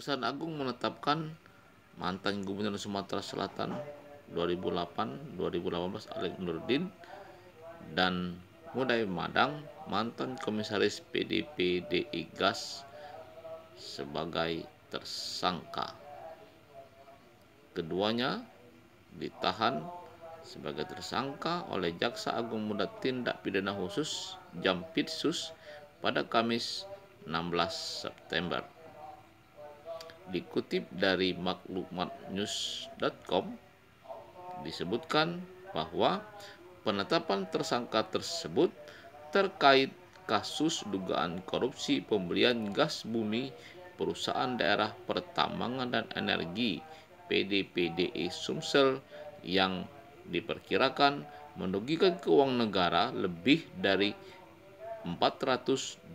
Kejaksaan Agung menetapkan mantan Gubernur Sumatera Selatan 2008-2018 Alek Nurdin dan Mudai Madang mantan Komisaris PDP DI Gas sebagai tersangka. Keduanya ditahan sebagai tersangka oleh Jaksa Agung Muda Tindak Pidana Khusus Jampitsus pada Kamis 16 September dikutip dari maklumatnews.com disebutkan bahwa penetapan tersangka tersebut terkait kasus dugaan korupsi pembelian gas bumi perusahaan daerah pertambangan dan energi PDPDE Sumsel yang diperkirakan merugikan keuangan negara lebih dari 427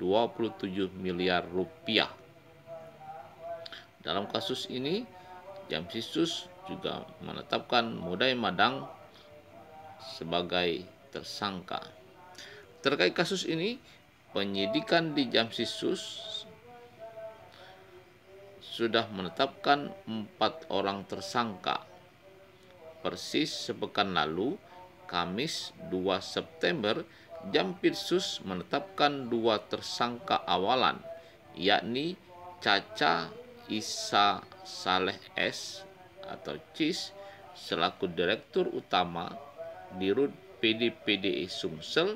miliar rupiah. Dalam kasus ini, Jamsisus juga menetapkan Mudai Madang sebagai tersangka. Terkait kasus ini, penyidikan di Jamsisus sudah menetapkan empat orang tersangka. Persis sepekan lalu, Kamis 2 September, Jampitsus menetapkan dua tersangka awalan, yakni Caca Isa Saleh S atau CIS selaku Direktur Utama di Rut PDPDE Sumsel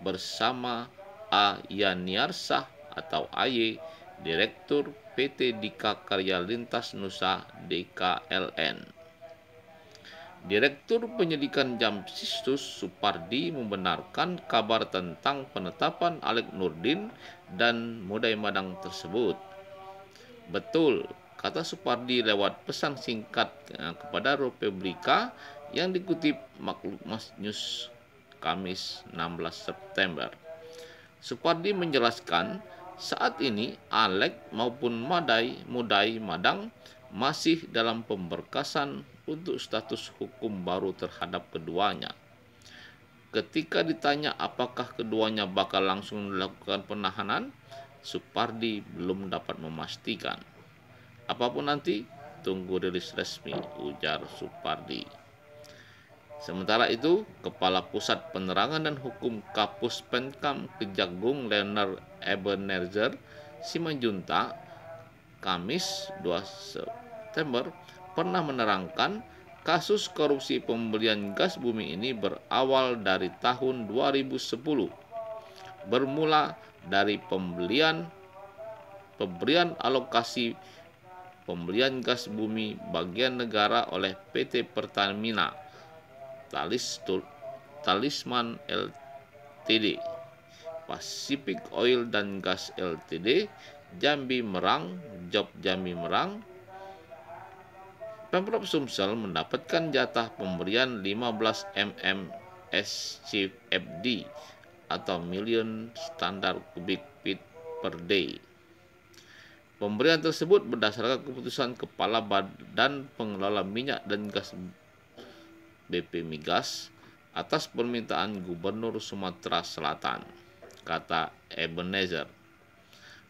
bersama A. Yaniarsah atau AY Direktur PT Dika Karya Lintas Nusa DKLN. Direktur Penyidikan Jamsistus Supardi membenarkan kabar tentang penetapan Alek Nurdin dan Mudai Madang tersebut. Betul, kata Supardi lewat pesan singkat eh, kepada Republika yang dikutip Mas News Kamis 16 September. Supardi menjelaskan saat ini Alek maupun Madai Mudai Madang masih dalam pemberkasan untuk status hukum baru terhadap keduanya. Ketika ditanya apakah keduanya bakal langsung melakukan penahanan, Supardi belum dapat memastikan. Apapun nanti, tunggu rilis resmi, ujar Supardi. Sementara itu, Kepala Pusat Penerangan dan Hukum Kapus Penkam Kejagung Leonard Ebenezer Simanjunta, Kamis 2 September, pernah menerangkan kasus korupsi pembelian gas bumi ini berawal dari tahun 2010 bermula dari pembelian pemberian alokasi pembelian gas bumi bagian negara oleh PT Pertamina Talis Talisman LTD Pacific Oil dan Gas LTD Jambi Merang Job Jambi Merang Pemprov Sumsel mendapatkan jatah pemberian 15 mmscfd atau million standar kubik feet per day. Pemberian tersebut berdasarkan keputusan Kepala Badan Pengelola Minyak dan Gas BP Migas atas permintaan Gubernur Sumatera Selatan, kata Ebenezer.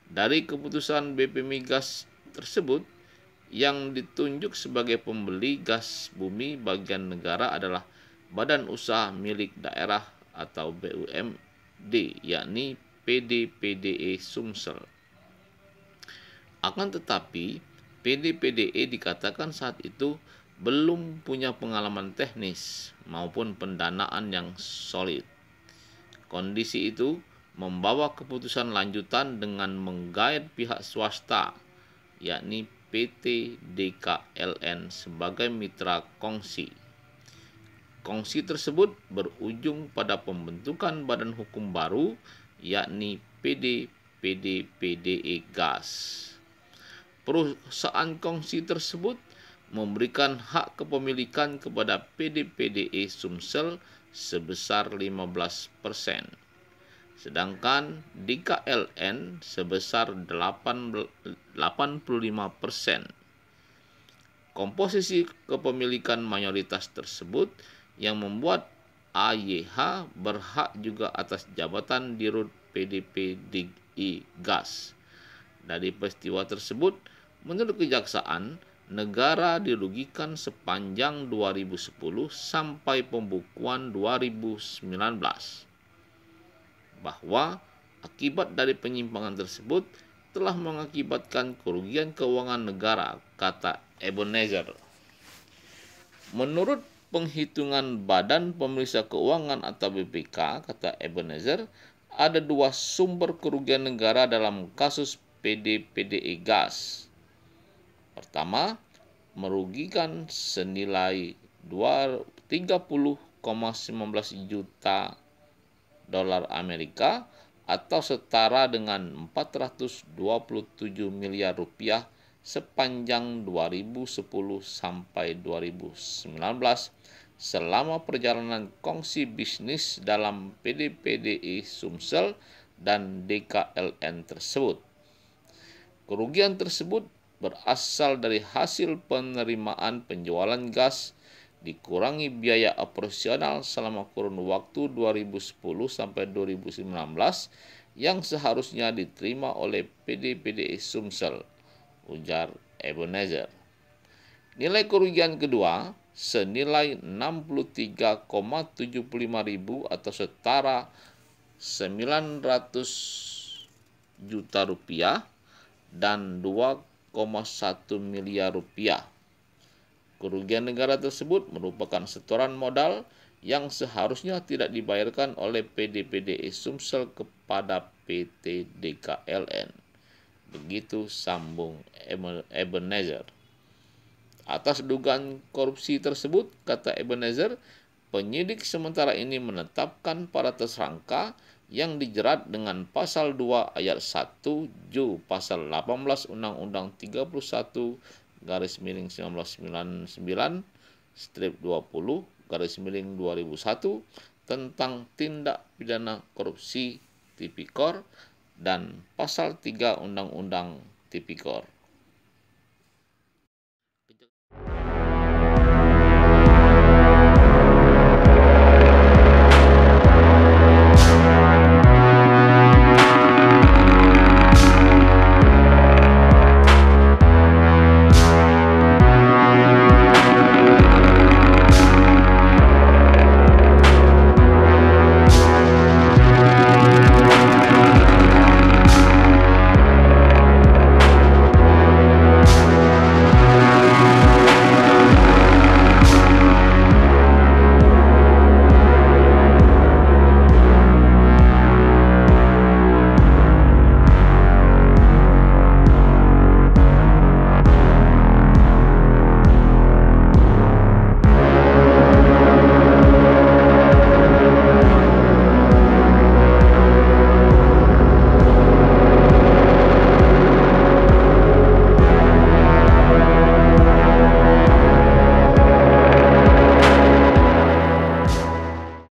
Dari keputusan BP Migas tersebut, yang ditunjuk sebagai pembeli gas bumi bagian negara adalah Badan Usaha Milik Daerah atau BUMN D yakni PD-PDE Sumsel. Akan tetapi, PD-PDE dikatakan saat itu belum punya pengalaman teknis maupun pendanaan yang solid. Kondisi itu membawa keputusan lanjutan dengan menggait pihak swasta, yakni PT DKLN sebagai mitra kongsi. Kongsi tersebut berujung pada pembentukan badan hukum baru yakni PD PD PDE Gas. Perusahaan kongsi tersebut memberikan hak kepemilikan kepada PD-PDE Sumsel sebesar 15%, sedangkan DKLN sebesar 85%. Komposisi kepemilikan mayoritas tersebut yang membuat AYH berhak juga atas jabatan di Dirut PDP DI Gas. Dari peristiwa tersebut, menurut kejaksaan, negara dirugikan sepanjang 2010 sampai pembukuan 2019. Bahwa akibat dari penyimpangan tersebut telah mengakibatkan kerugian keuangan negara, kata Ebenezer. Menurut penghitungan Badan Pemeriksa Keuangan atau BPK, kata Ebenezer, ada dua sumber kerugian negara dalam kasus PDPDE Gas. Pertama, merugikan senilai 30,19 juta dolar Amerika atau setara dengan 427 miliar rupiah sepanjang 2010 sampai 2019 selama perjalanan kongsi bisnis dalam PDPDI Sumsel dan DKLN tersebut. Kerugian tersebut berasal dari hasil penerimaan penjualan gas dikurangi biaya operasional selama kurun waktu 2010 sampai 2019 yang seharusnya diterima oleh PDPDI Sumsel ujar Ebenezer. Nilai kerugian kedua senilai 63,75 ribu atau setara 900 juta rupiah dan 2,1 miliar rupiah. Kerugian negara tersebut merupakan setoran modal yang seharusnya tidak dibayarkan oleh PDPDE Sumsel kepada PT DKLN. Begitu sambung Ebenezer. Atas dugaan korupsi tersebut, kata Ebenezer, penyidik sementara ini menetapkan para tersangka yang dijerat dengan pasal 2 ayat 1 Ju pasal 18 Undang-Undang 31 garis miring 1999 strip 20 garis miring 2001 tentang tindak pidana korupsi tipikor dan pasal 3 Undang-Undang Tipikor.